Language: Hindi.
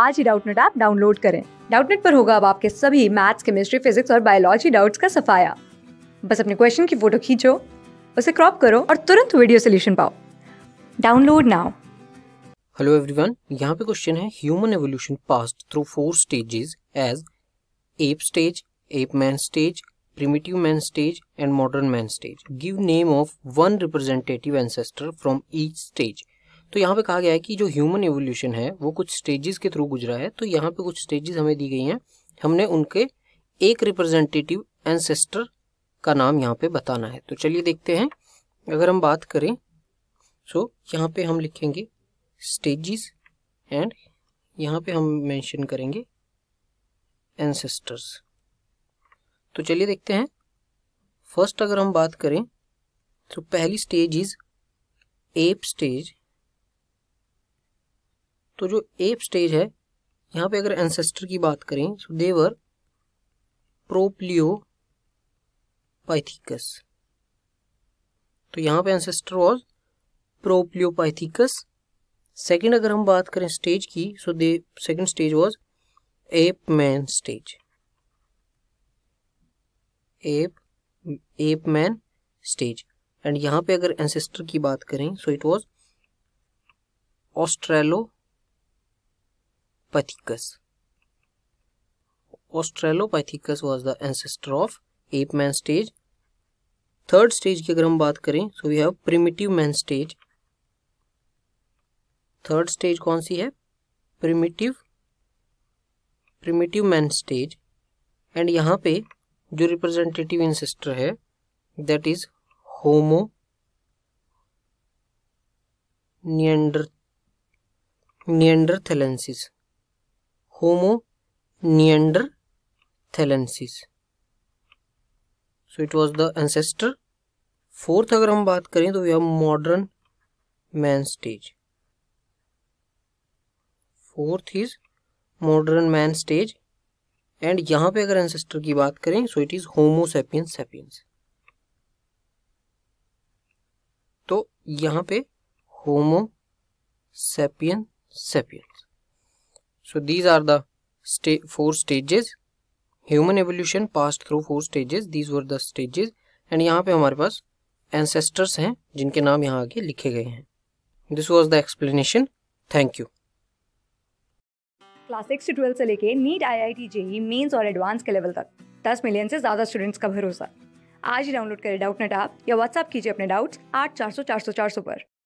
आज ही डाउटनेट ऐप डाउनलोड करें डाउटनेट पर होगा अब आपके सभी मैथ्स केमिस्ट्री फिजिक्स और बायोलॉजी डाउट्स का सफाया बस अपने क्वेश्चन की फोटो खींचो उसे क्रॉप करो और तुरंत वीडियो सोल्यूशन पाओ डाउनलोड नाउ हेलो एवरीवन यहाँ पे क्वेश्चन है human evolution passed through four stages as ape stage ape man stage primitive man stage and modern man stage give name of one representative ancestor from each stage तो यहाँ पे कहा गया है कि जो ह्यूमन एवोल्यूशन है वो कुछ स्टेजेस के थ्रू गुजरा है तो यहाँ पे कुछ स्टेजेस हमें दी गई हैं हमने उनके एक रिप्रेजेंटेटिव एंसेस्टर का नाम यहाँ पे बताना है तो चलिए देखते हैं अगर हम बात करें सो so, यहाँ पे हम लिखेंगे स्टेजेस एंड यहाँ पे हम मेंशन करेंगे एंसेस्टर्स तो चलिए देखते हैं फर्स्ट अगर हम बात करें तो पहली स्टेज इज एप स्टेज तो जो एप स्टेज है यहाँ पे अगर एंसेस्टर की बात करें सो देवर प्रोप्लियो पाइथिकस तो यहाँ पे ancestor was propliopithecus second अगर हम बात करें स्टेज की so they second stage was ape man stage ape ape man stage and यहाँ पे अगर एंसेस्टर की बात करें so it was australo Pithecus. Australopithecus was the ancestor of ape man stage. Third stage की अगर हम बात करें so we have primitive man stage third stage कौन सी है primitive primitive man stage and यहाँ पे जो रिप्रेजेंटेटिव इंसेस्टर है that is homo neander neanderthalensis neanderthalensis so it was the ancestor fourth अगर हम बात करें तो have modern man stage fourth is modern man stage and यहां पे अगर एंसेस्टर की बात करें so it is homo sapiens sapiens तो यहां पे homo sapien sapiens So these are the sta four stages. Human evolution passed through four stages. These were the stages. And यहाँ पे हमारे पास ancestors हैं जिनके नाम यहाँ आगे लिखे गए हैं this was the explanation thank you class six से से लेके NEET I I T JEE Mains और एडवांस के लेवल तक दस मिलियन से ज़्यादा स्टूडेंट्स का भरोसा आज ही डाउनलोड करें डाउट नेट आप या व्हाट्सअप कीजिए अपने डाउट्स आठ चार सौ चार सौ चार सौ पर